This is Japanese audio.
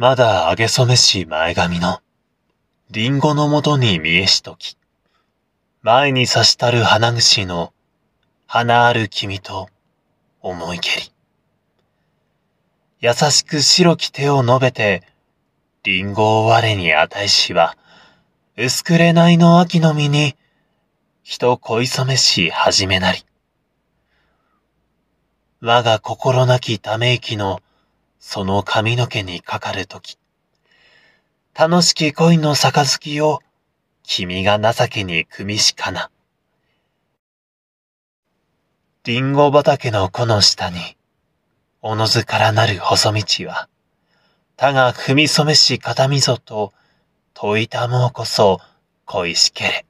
まだあげそめし前髪の、りんごのもとに見えしとき、前に差したる花串の、花ある君と、思いけり。優しく白き手を述べて、りんごを我に与えしは、薄くれないの秋の実に、人恋染めし始めなり。我が心なきため息の、その髪の毛にかかるとき、楽しき恋の杯を、君が情けに組みしかな。リンゴ畑の木の下に、おのずからなる細道は、他が踏み染めし片溝と、解いたもうこそ恋しけれ。